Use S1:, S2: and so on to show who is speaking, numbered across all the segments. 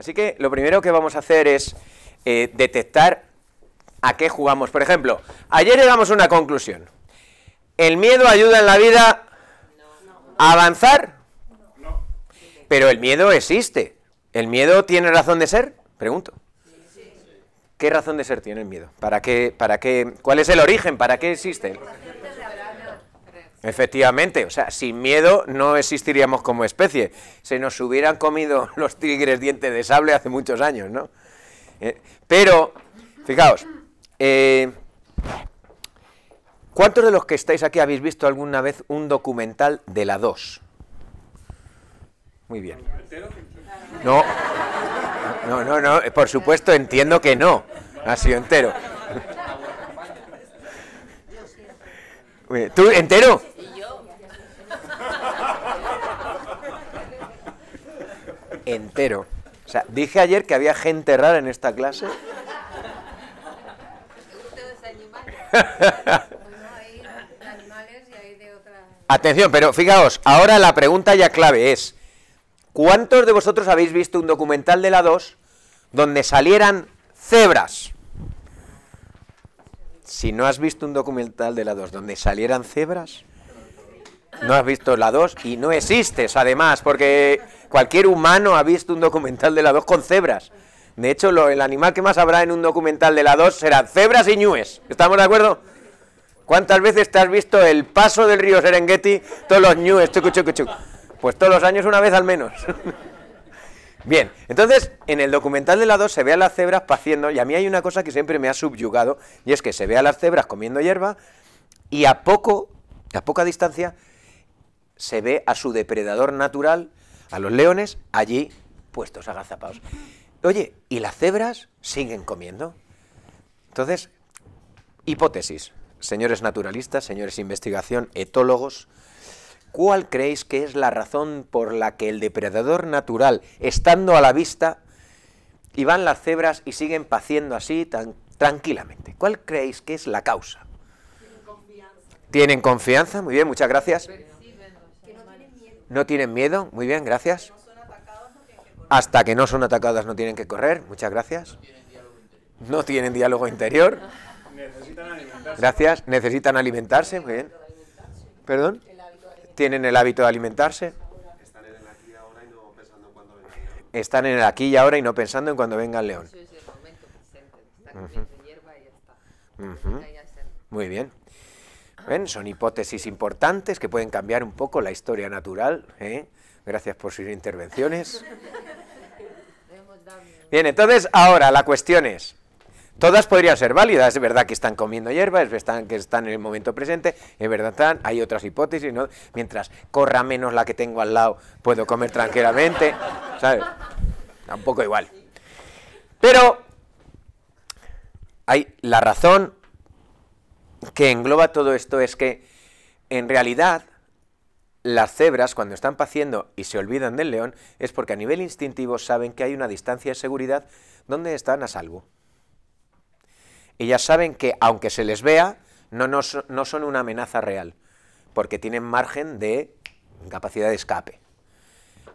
S1: Así que lo primero que vamos a hacer es eh, detectar a qué jugamos. Por ejemplo, ayer llegamos a una conclusión. ¿El miedo ayuda en la vida a avanzar? Pero el miedo existe. ¿El miedo tiene razón de ser? Pregunto. ¿Qué razón de ser tiene el miedo? ¿Para qué, para qué, ¿Cuál es el origen? ¿Para qué existe? Efectivamente, o sea, sin miedo no existiríamos como especie. Se nos hubieran comido los tigres dientes de sable hace muchos años, ¿no? Eh, pero, fijaos, eh, ¿cuántos de los que estáis aquí habéis visto alguna vez un documental de la 2? Muy bien. No, no, no, no, por supuesto entiendo que no, ha sido entero. ¿Tú entero? Entero. O sea, dije ayer que había gente rara en esta clase. Atención, pero fijaos, ahora la pregunta ya clave es, ¿cuántos de vosotros habéis visto un documental de la 2 donde salieran cebras? Si no has visto un documental de la 2 donde salieran cebras, no has visto la 2 y no existes, además, porque cualquier humano ha visto un documental de la 2 con cebras. De hecho, el animal que más habrá en un documental de la 2 serán cebras y ñues. ¿Estamos de acuerdo? ¿Cuántas veces te has visto el paso del río Serengeti, todos los ñues, Pues todos los años una vez al menos. Bien, entonces en el documental de lado se ve a las cebras paciendo y a mí hay una cosa que siempre me ha subyugado y es que se ve a las cebras comiendo hierba y a poco, a poca distancia, se ve a su depredador natural, a los leones, allí puestos agazapados. Oye, ¿y las cebras siguen comiendo? Entonces, hipótesis, señores naturalistas, señores investigación, etólogos, ¿Cuál creéis que es la razón por la que el depredador natural, estando a la vista, y van las cebras y siguen paciendo así tan tranquilamente? ¿Cuál creéis que es la causa? Tienen confianza. ¿Tienen confianza? Muy bien, muchas gracias. No tienen miedo, muy bien, gracias. Hasta que no son atacadas no tienen que correr, muchas gracias. No tienen diálogo interior. Necesitan alimentarse. Gracias, necesitan alimentarse, muy bien. ¿Perdón? tienen el hábito de alimentarse. Están en el aquí y ahora y no pensando en cuando venga el león. Muy bien. Son hipótesis importantes que pueden cambiar un poco la historia natural. ¿eh? Gracias por sus intervenciones. Bien, entonces ahora la cuestión es, Todas podrían ser válidas, es verdad que están comiendo hierba, es verdad que están en el momento presente, es verdad hay otras hipótesis, ¿no? Mientras corra menos la que tengo al lado, puedo comer tranquilamente, ¿sabes? Tampoco igual. Pero hay la razón que engloba todo esto es que en realidad las cebras cuando están paciendo y se olvidan del león es porque a nivel instintivo saben que hay una distancia de seguridad donde están a salvo ellas saben que aunque se les vea, no, son una amenaza real, porque tienen margen de capacidad de escape.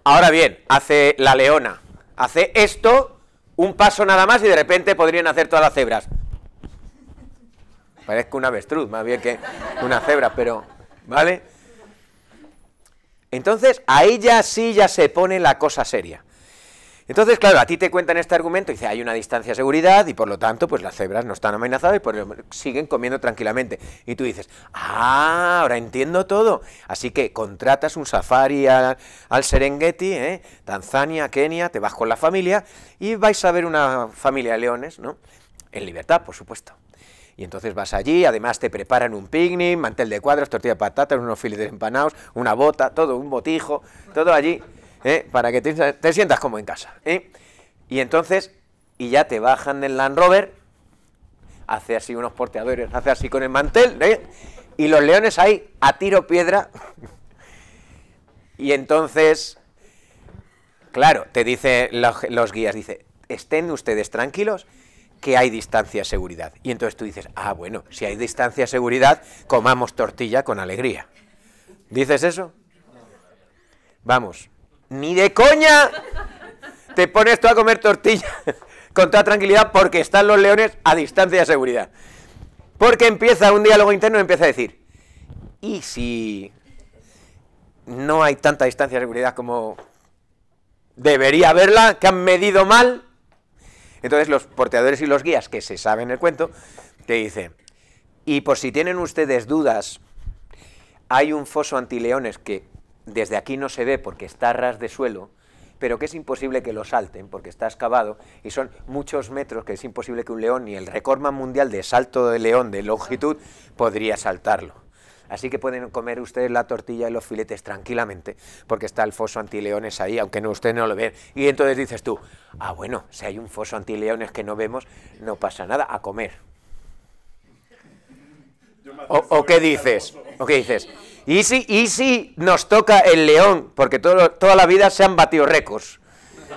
S1: Ahora bien, hace la leona, hace esto, un paso nada más y de repente podrían hacer todas las cebras. Parezco una avestruz, más bien que una cebra, pero... ¿Vale? Entonces, ahí ya sí ya se pone la cosa seria. Entonces, claro, a ti te cuentan este argumento, y dice, hay una distancia de seguridad y por lo tanto, pues las cebras no están amenazadas y por lo siguen comiendo tranquilamente. Y tú dices, ah, ahora entiendo todo. Así que contratas un safari al, Serengeti, ¿eh? Tanzania, Kenia, te vas con la familia y vais a ver una familia de leones, ¿no? En libertad, por supuesto. Y entonces vas allí, además te preparan un picnic, mantel de cuadros, tortilla de patatas, unos filetes empanados, una bota, todo, un botijo, todo allí. ¿eh? para que te, sientas como en casa. ¿eh? Y entonces, y ya te bajan del Land Rover, hace así unos porteadores, hace así con el mantel, ¿eh? y los leones ahí a tiro piedra. y entonces, claro, te dicen los, guías, dice, estén ustedes tranquilos que hay distancia seguridad. Y entonces tú dices, ah, bueno, si hay distancia seguridad, comamos tortilla con alegría. ¿Dices eso? Vamos ni de coña te pones tú a comer tortilla con toda tranquilidad porque están los leones a distancia de seguridad. Porque empieza un diálogo interno y empieza a decir, ¿y si no hay tanta distancia de seguridad como debería haberla, que han medido mal? Entonces los porteadores y los guías que se saben el cuento, te dicen, y por si tienen ustedes dudas, hay un foso antileones que desde aquí no se ve porque está ras de suelo, pero que es imposible que lo salten porque está excavado y son muchos metros que es imposible que un león ni el récord mundial de salto de león de longitud podría saltarlo. Así que pueden comer ustedes la tortilla y los filetes tranquilamente, porque está el foso antileones ahí, aunque no, ustedes no lo ven. Y entonces dices tú, ah, bueno, si hay un foso antileones que no vemos, no pasa nada, a comer. ¿O qué dices? ¿O qué dices? ¿Y si, y si nos toca el león? Porque toda la vida se han batido récords.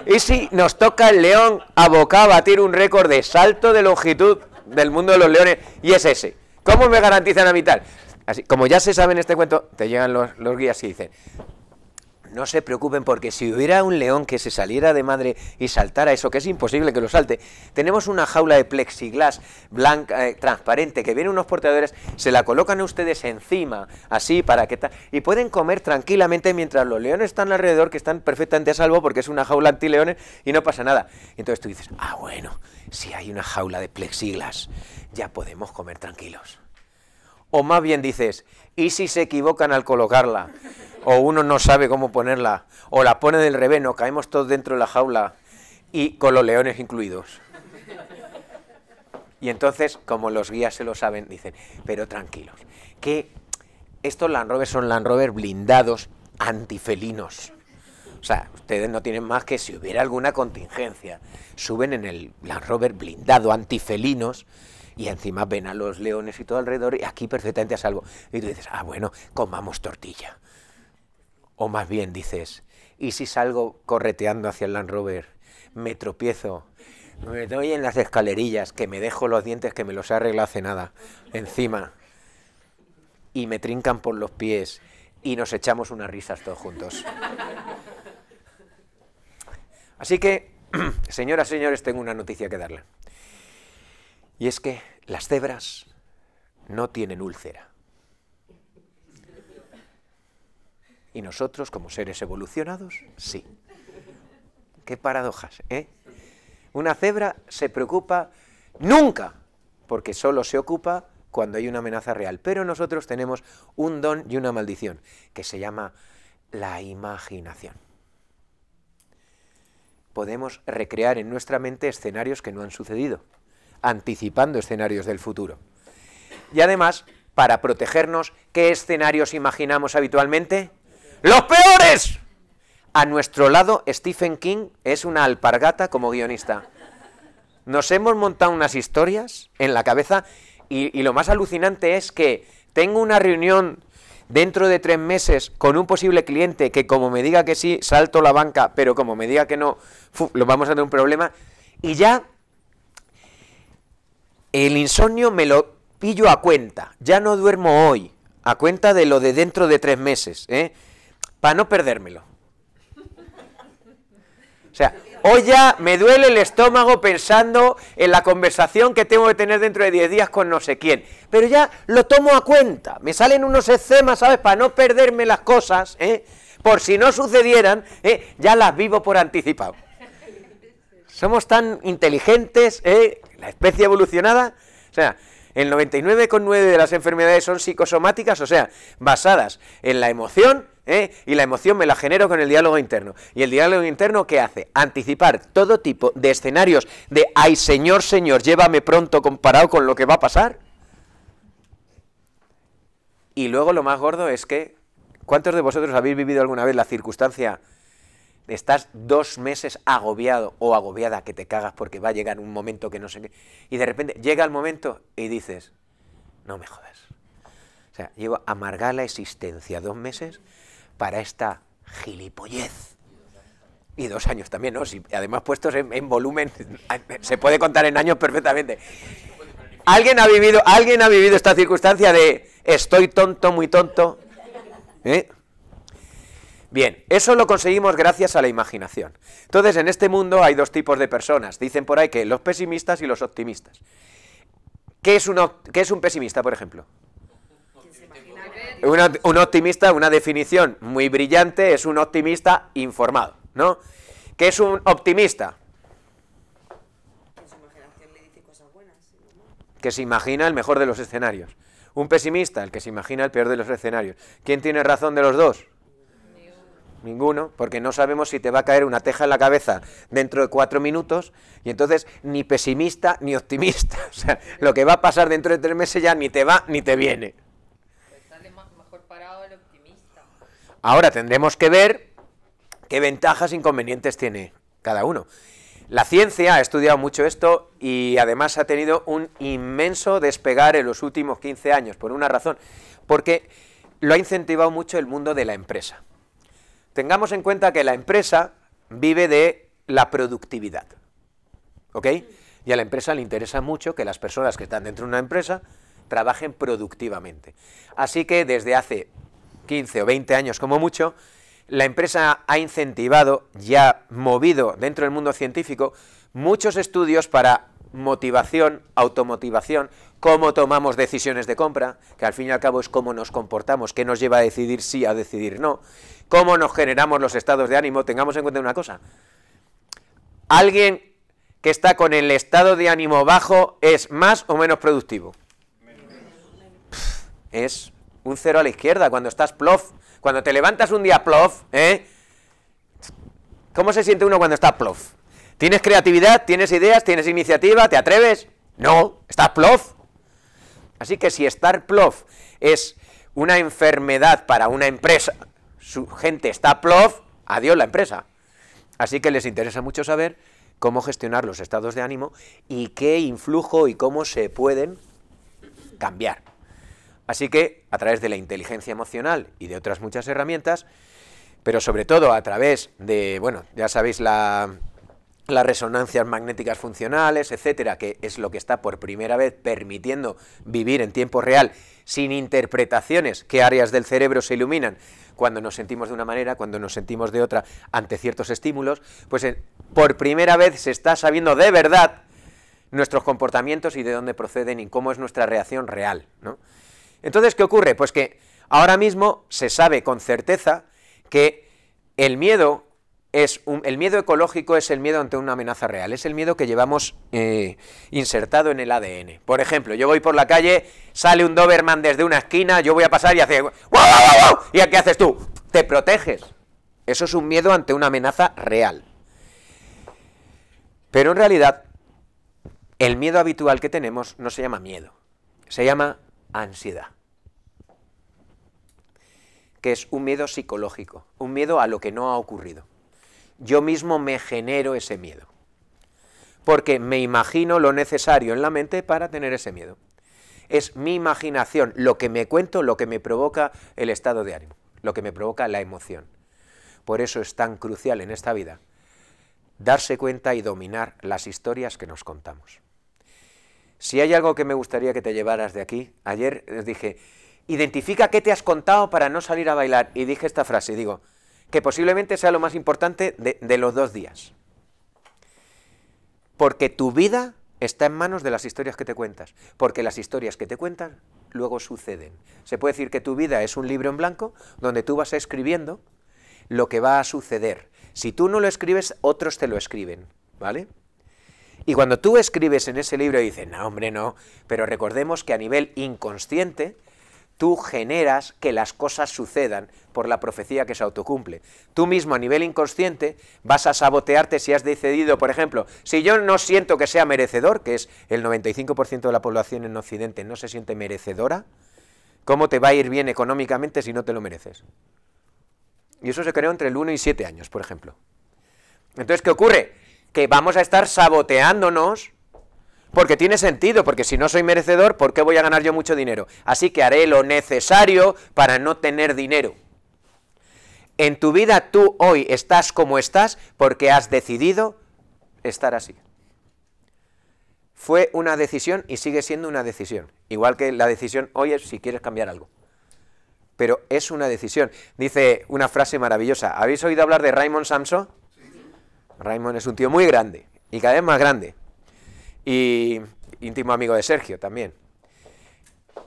S1: ¿Y si nos toca el león a batir un récord de salto de longitud del mundo de los leones? Y es ese. ¿Cómo me garantizan a mi tal? Así, como ya se sabe en este cuento, te llegan los, los guías y dicen, no se preocupen porque si hubiera un león que se saliera de madre y saltara eso, que es imposible que lo salte, tenemos una jaula de plexiglas blanca, eh, transparente, que vienen unos portadores, se la colocan ustedes encima, así para que tal, y pueden comer tranquilamente mientras los leones están alrededor, que están perfectamente a salvo porque es una jaula antileones y no pasa nada. Entonces tú dices, ah bueno, si hay una jaula de plexiglas, ya podemos comer tranquilos. O más bien dices, ¿y si se equivocan al colocarla? O uno no sabe cómo ponerla. O la pone del revés, nos caemos todos dentro de la jaula y con los leones incluidos. Y entonces, como los guías se lo saben, dicen, pero tranquilos, que estos Land Rovers son Land Rovers blindados antifelinos. O sea, ustedes no tienen más que si hubiera alguna contingencia, suben en el Land Rover blindado antifelinos y encima ven a los leones y todo alrededor y aquí perfectamente a salvo. Y tú dices, ah, bueno, comamos tortilla. O más bien dices, ¿y si salgo correteando hacia el Land Rover? Me tropiezo, me doy en las escalerillas, que me dejo los dientes que me los he hace nada, encima, y me trincan por los pies y nos echamos unas risas todos juntos. Así que, señoras, señores, tengo una noticia que darle. Y es que las cebras no tienen úlcera. Y nosotros, como seres evolucionados, sí. Qué paradojas, ¿eh? Una cebra se preocupa nunca, porque solo se ocupa cuando hay una amenaza real. Pero nosotros tenemos un don y una maldición, que se llama la imaginación. Podemos recrear en nuestra mente escenarios que no han sucedido anticipando escenarios del futuro. Y además, para protegernos, ¿qué escenarios imaginamos habitualmente? ¡Los peores! A nuestro lado, Stephen King es una alpargata como guionista. Nos hemos montado unas historias en la cabeza y, lo más alucinante es que tengo una reunión dentro de tres meses con un posible cliente que como me diga que sí, salto la banca, pero como me diga que no, lo vamos a tener un problema. Y ya el insomnio me lo pillo a cuenta. Ya no duermo hoy. A cuenta de lo de dentro de tres meses. ¿eh? Para no perdérmelo. O sea, hoy ya me duele el estómago pensando en la conversación que tengo que tener dentro de diez días con no sé quién. Pero ya lo tomo a cuenta. Me salen unos escemas, ¿sabes? Para no perderme las cosas, ¿eh? por si no sucedieran, ¿eh? ya las vivo por anticipado. Somos tan inteligentes, ¿eh? La especie evolucionada. O sea, el 99,9 de las enfermedades son psicosomáticas, o sea, basadas en la emoción, ¿eh? y la emoción me la genero con el diálogo interno. ¿Y el diálogo interno qué hace? Anticipar todo tipo de escenarios de, ay señor, señor, llévame pronto comparado con lo que va a pasar. Y luego lo más gordo es que, ¿cuántos de vosotros habéis vivido alguna vez la circunstancia estás dos meses agobiado o agobiada que te cagas porque va a llegar un momento que no sé qué, y de repente llega el momento y dices, no me jodas. O sea, llevo amargada la existencia dos meses para esta gilipollez. Y dos años también, ¿no? además puestos en, volumen, se puede contar en años perfectamente. ¿Alguien ha vivido, alguien ha vivido esta circunstancia de estoy tonto, muy tonto? ¿Eh? Bien, eso lo conseguimos gracias a la imaginación. Entonces, en este mundo hay dos tipos de personas. Dicen por ahí que los pesimistas y los optimistas. ¿Qué es un, es un pesimista, por ejemplo? un optimista, una definición muy brillante, es un optimista informado, ¿no? ¿Qué es un optimista? Que se imagina el mejor de los escenarios. Un pesimista, el que se imagina el peor de los escenarios. ¿Quién tiene razón de los dos? Ninguno, porque no sabemos si te va a caer una teja en la cabeza dentro de cuatro minutos, y entonces ni pesimista ni optimista. O sea, lo que va a pasar dentro de tres meses ya ni te va ni te viene. Ahora tendremos que ver qué ventajas e inconvenientes tiene cada uno. La ciencia ha estudiado mucho esto y además ha tenido un inmenso despegar en los últimos 15 años, por una razón, porque lo ha incentivado mucho el mundo de la empresa. Tengamos en cuenta que la empresa vive de la productividad. ¿Ok? Y a la empresa le interesa mucho que las personas que están dentro de una empresa trabajen productivamente. Así que desde hace 15 o 20 años como mucho, la empresa ha incentivado y ha movido dentro del mundo científico muchos estudios para motivación, automotivación, cómo tomamos decisiones de compra, que al fin y al cabo es cómo nos comportamos, qué nos lleva a decidir sí, a decidir no, cómo nos generamos los estados de ánimo, tengamos en cuenta una cosa. Alguien que está con el estado de ánimo bajo es más o menos productivo. es un cero a la izquierda cuando estás plof. Cuando te levantas un día plof, ¿eh? ¿Cómo se siente uno cuando está plof? ¿Tienes creatividad? ¿Tienes ideas? ¿Tienes iniciativa? ¿Te atreves? No, estás plof. Así que si estar plof es una enfermedad para una empresa, su gente está plof, adiós la empresa. Así que les interesa mucho saber cómo gestionar los estados de ánimo y qué influjo y cómo se pueden cambiar. Así que a través de la inteligencia emocional y de otras muchas herramientas, pero sobre todo a través de, bueno, ya sabéis la, las resonancias magnéticas funcionales, etcétera, que es lo que está por primera vez permitiendo vivir en tiempo real sin interpretaciones, qué áreas del cerebro se iluminan, cuando nos sentimos de una manera, cuando nos sentimos de otra ante ciertos estímulos, pues eh, por primera vez se está sabiendo de verdad nuestros comportamientos y de dónde proceden y cómo es nuestra reacción real. Entonces, ¿qué ocurre? Pues que ahora mismo se sabe con certeza que el miedo es el miedo ecológico es el miedo ante una amenaza real, es el miedo que llevamos eh, insertado en el ADN. Por ejemplo, yo voy por la calle, sale un Doberman desde una esquina, yo voy a pasar y hace ¡Wow, wow, wow! y a qué haces tú? Te proteges. Eso es un miedo ante una amenaza real. Pero en realidad, el miedo habitual que tenemos no se llama miedo, se llama ansiedad. Que es un miedo psicológico, un miedo a lo que no ha ocurrido yo mismo me genero ese miedo. Porque me imagino lo necesario en la mente para tener ese miedo. Es mi imaginación, lo que me cuento, lo que me provoca el estado de ánimo, lo que me provoca la emoción. Por eso es tan crucial en esta vida darse cuenta y dominar las historias que nos contamos. Si hay algo que me gustaría que te llevaras de aquí, ayer les eh, dije, identifica qué te has contado para no salir a bailar. Y dije esta frase, y digo, que posiblemente sea lo más importante de, los dos días. Porque tu vida está en manos de las historias que te cuentas, porque las historias que te cuentan luego suceden. Se puede decir que tu vida es un libro en blanco donde tú vas escribiendo lo que va a suceder. Si tú no lo escribes, otros te lo escriben, ¿vale? Y cuando tú escribes en ese libro y dices, no, hombre, no, pero recordemos que a nivel inconsciente tú generas que las cosas sucedan por la profecía que se autocumple. Tú mismo a nivel inconsciente vas a sabotearte si has decidido, por ejemplo, si yo no siento que sea merecedor, que es el 95% de la población en Occidente no se siente merecedora, ¿cómo te va a ir bien económicamente si no te lo mereces? Y eso se creó entre el 1 y 7 años, por ejemplo. Entonces, ¿qué ocurre? Que vamos a estar saboteándonos porque tiene sentido, porque si no soy merecedor, ¿por qué voy a ganar yo mucho dinero? Así que haré lo necesario para no tener dinero. En tu vida tú hoy estás como estás porque has decidido estar así. Fue una decisión y sigue siendo una decisión. Igual que la decisión hoy es si quieres cambiar algo. Pero es una decisión. Dice una frase maravillosa. ¿Habéis oído hablar de Raymond Samson? Raymond es un tío muy grande y cada vez más grande y íntimo amigo de Sergio también.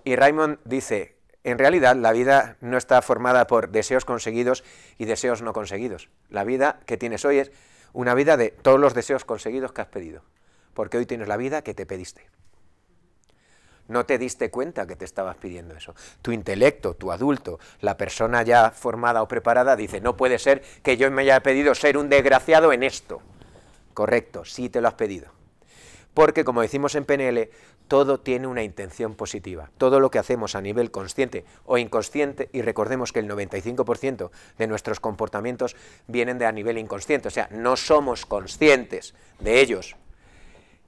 S1: Y Raymond dice, en realidad la vida no está formada por deseos conseguidos y deseos no conseguidos. La vida que tienes hoy es una vida de todos los deseos conseguidos que has pedido, porque hoy tienes la vida que te pediste. No te diste cuenta que te estabas pidiendo eso. Tu intelecto, tu adulto, la persona ya formada o preparada dice, no puede ser que yo me haya pedido ser un desgraciado en esto. Correcto, sí te lo has pedido porque, como decimos en PNL, todo tiene una intención positiva. Todo lo que hacemos a nivel consciente o inconsciente, y recordemos que el 95% de nuestros comportamientos vienen de a nivel inconsciente, o sea, no somos conscientes de ellos.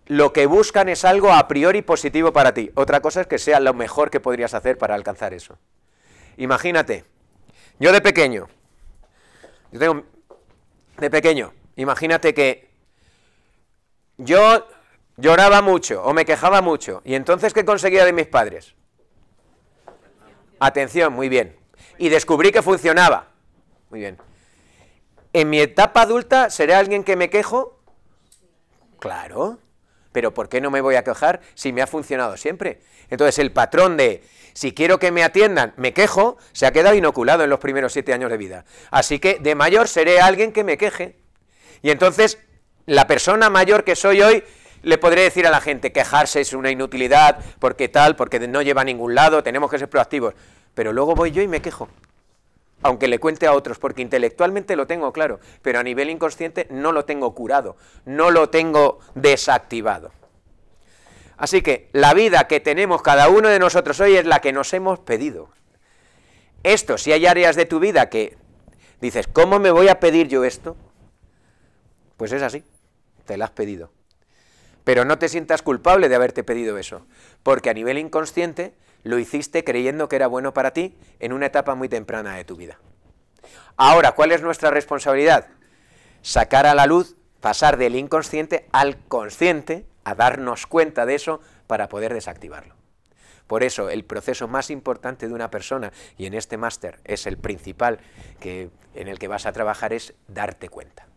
S1: Lo que buscan es algo a priori positivo para ti. Otra cosa es que sea lo mejor que podrías hacer para alcanzar eso. Imagínate, yo de pequeño, yo tengo, de pequeño, imagínate que yo Lloraba mucho o me quejaba mucho. ¿Y entonces qué conseguía de mis padres? Atención, muy bien. Y descubrí que funcionaba. Muy bien. ¿En mi etapa adulta seré alguien que me quejo? Claro. Pero ¿por qué no me voy a quejar si me ha funcionado siempre? Entonces el patrón de si quiero que me atiendan, me quejo, se ha quedado inoculado en los primeros siete años de vida. Así que de mayor seré alguien que me queje. Y entonces la persona mayor que soy hoy le podré decir a la gente, quejarse es una inutilidad, porque tal, porque no lleva a ningún lado, tenemos que ser proactivos. Pero luego voy yo y me quejo. Aunque le cuente a otros, porque intelectualmente lo tengo claro, pero a nivel inconsciente no lo tengo curado, no lo tengo desactivado. Así que la vida que tenemos cada uno de nosotros hoy es la que nos hemos pedido. Esto, si hay áreas de tu vida que dices, ¿cómo me voy a pedir yo esto? Pues es así, te la has pedido. Pero no te sientas culpable de haberte pedido eso, porque a nivel inconsciente lo hiciste creyendo que era bueno para ti en una etapa muy temprana de tu vida. Ahora, ¿cuál es nuestra responsabilidad? Sacar a la luz, pasar del inconsciente al consciente, a darnos cuenta de eso para poder desactivarlo. Por eso, el proceso más importante de una persona, y en este máster es el principal que, en el que vas a trabajar, es darte cuenta.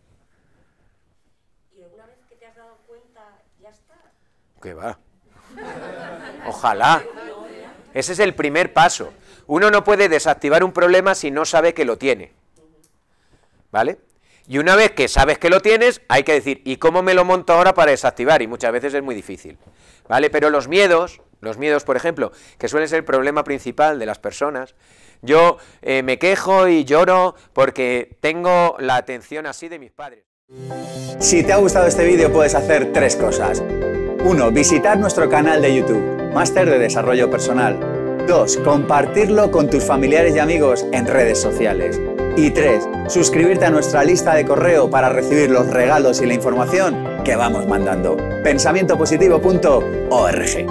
S1: ¿Qué va? Ojalá. Ese es el primer paso. Uno no puede desactivar un problema si no sabe que lo tiene. ¿Vale? Y una vez que sabes que lo tienes, hay que decir, ¿y cómo me lo monto ahora para desactivar? Y muchas veces es muy difícil. ¿Vale? Pero los miedos, los miedos, por ejemplo, que suelen ser el problema principal de las personas, yo eh, me quejo y lloro porque tengo la atención así de mis padres. Si te ha gustado este vídeo puedes hacer tres cosas. 1. Visitar nuestro canal de YouTube, Máster de Desarrollo Personal. 2. Compartirlo con tus familiares y amigos en redes sociales. Y 3. Suscribirte a nuestra lista de correo para recibir los regalos y la información que vamos mandando. Pensamientopositivo.org